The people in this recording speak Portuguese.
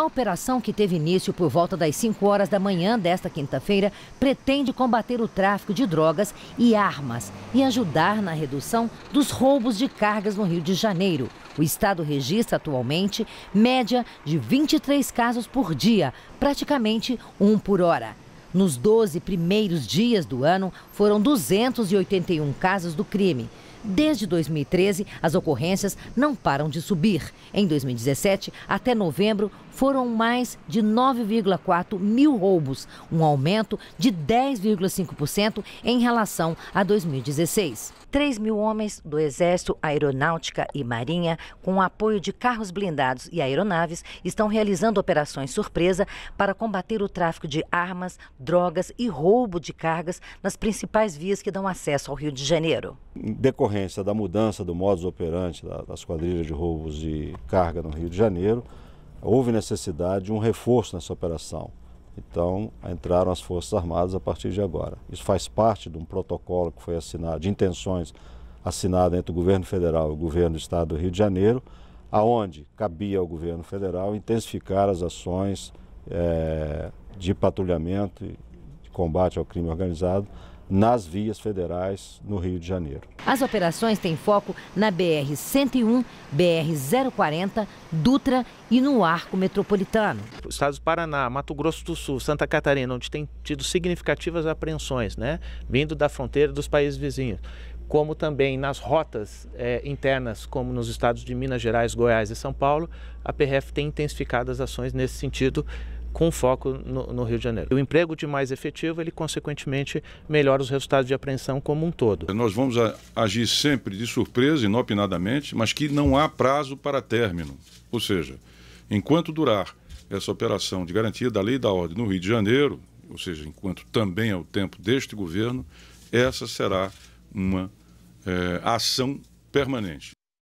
A operação, que teve início por volta das 5 horas da manhã desta quinta-feira, pretende combater o tráfico de drogas e armas e ajudar na redução dos roubos de cargas no Rio de Janeiro. O estado registra atualmente média de 23 casos por dia, praticamente um por hora. Nos 12 primeiros dias do ano, foram 281 casos do crime. Desde 2013, as ocorrências não param de subir. Em 2017, até novembro, foram mais de 9,4 mil roubos, um aumento de 10,5% em relação a 2016. 3 mil homens do Exército, Aeronáutica e Marinha, com o apoio de carros blindados e aeronaves, estão realizando operações surpresa para combater o tráfico de armas, drogas e roubo de cargas nas principais vias que dão acesso ao Rio de Janeiro. Decor decorrência da mudança do modus operandi das quadrilhas de roubos de carga no Rio de Janeiro, houve necessidade de um reforço nessa operação. Então, entraram as Forças Armadas a partir de agora. Isso faz parte de um protocolo que foi assinado, de intenções assinado entre o governo federal e o governo do estado do Rio de Janeiro, aonde cabia ao governo federal intensificar as ações é, de patrulhamento e de combate ao crime organizado nas vias federais no Rio de Janeiro. As operações têm foco na BR-101, BR-040, Dutra e no arco metropolitano. Estados do Paraná, Mato Grosso do Sul, Santa Catarina, onde tem tido significativas apreensões, né, vindo da fronteira dos países vizinhos como também nas rotas eh, internas, como nos estados de Minas Gerais, Goiás e São Paulo, a PRF tem intensificado as ações nesse sentido, com foco no, no, Rio de Janeiro. O emprego de mais efetivo, ele consequentemente melhora os resultados de apreensão como um todo. Nós vamos a, agir sempre de surpresa, inopinadamente, mas que não há prazo para término. Ou seja, enquanto durar essa operação de garantia da lei e da ordem no Rio de Janeiro, ou seja, enquanto também é o tempo deste governo, essa será uma é, ação permanente.